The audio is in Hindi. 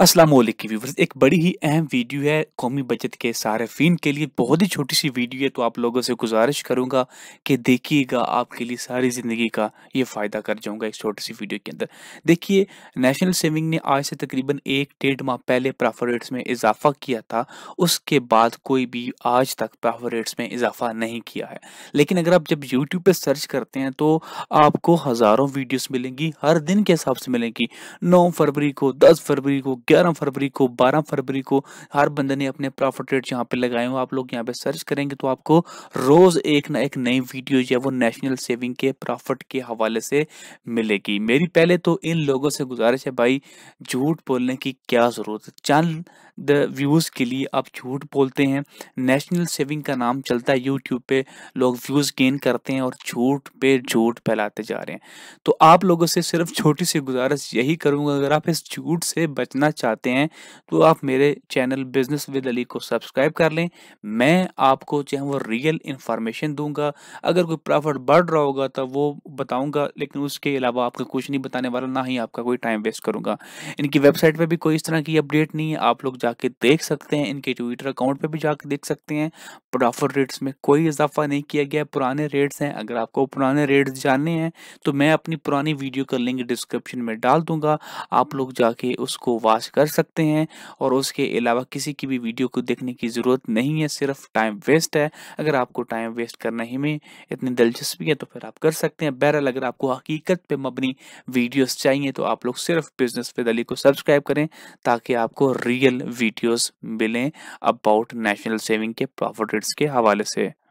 असलम व्यूवर्स एक बड़ी ही अहम वीडियो है कौमी बचत के सार्फिन के लिए बहुत ही छोटी सी वीडियो है तो आप लोगों से गुजारिश करूंगा कि देखिएगा आपके लिए सारी ज़िंदगी का ये फ़ायदा कर जाऊंगा इस छोटी सी वीडियो के अंदर देखिए नेशनल सेविंग ने आज से तकरीबन एक डेढ़ माह पहले प्राफर रेट्स में इजाफा किया था उसके बाद कोई भी आज तक प्राफर रेट्स में इजाफा नहीं किया है लेकिन अगर आप जब यूट्यूब पर सर्च करते हैं तो आपको हज़ारों वीडियोज़ मिलेंगी हर दिन के हिसाब से मिलेंगी नौ फरवरी को दस फरवरी को 11 फरवरी को 12 फरवरी को हर बंदे ने अपने प्रॉफिट रेट यहाँ पे लगाए हुए आप लोग यहाँ पे सर्च करेंगे तो आपको रोज एक ना एक नई वीडियो जो है वो नेशनल सेविंग के प्रॉफिट के हवाले से मिलेगी मेरी पहले तो इन लोगों से गुजारिश है भाई झूठ बोलने की क्या ज़रूरत है चंद व्यूज़ के लिए आप झूठ बोलते हैं नेशनल सेविंग का नाम चलता है यूट्यूब पे लोग व्यूज़ गेन करते हैं और झूठ पे झूठ फैलाते जा रहे हैं तो आप लोगों से सिर्फ छोटी सी गुजारिश यही करूँगा अगर आप इस झूठ से बचना चाहते हैं तो आप मेरे चैनल बिजनेस विद अली को सब्सक्राइब कर लें मैं आपको चाहे वो रियल इंफॉर्मेशन दूंगा अगर कोई प्रॉफिट बढ़ रहा होगा तो वो बताऊंगा लेकिन उसके अलावा आपको कुछ नहीं बताने वाला ना ही आपका कोई टाइम वेस्ट करूंगा इनकी वेबसाइट पर भी कोई इस तरह की अपडेट नहीं है आप लोग जाके देख सकते हैं इनके ट्विटर अकाउंट पर भी जाके देख सकते हैं प्रॉफिट रेट्स में कोई इजाफा नहीं किया गया पुराने रेट्स हैं अगर आपको पुराने रेट्स जानने हैं तो मैं अपनी पुरानी वीडियो का लिंक डिस्क्रिप्शन में डाल दूंगा आप लोग जाके उसको वाच सर्च कर सकते हैं और उसके अलावा किसी की भी वीडियो को देखने की ज़रूरत नहीं है सिर्फ टाइम वेस्ट है अगर आपको टाइम वेस्ट करना ही में इतनी दिलचस्पी है तो फिर आप कर सकते हैं बहरहाल अगर आपको हकीकत पे मबनी वीडियोस चाहिए तो आप लोग सिर्फ बिजनेस फिदली को सब्सक्राइब करें ताकि आपको रियल वीडियोस मिलें अबाउट नेशनल सेविंग के प्रॉफिट के हवाले से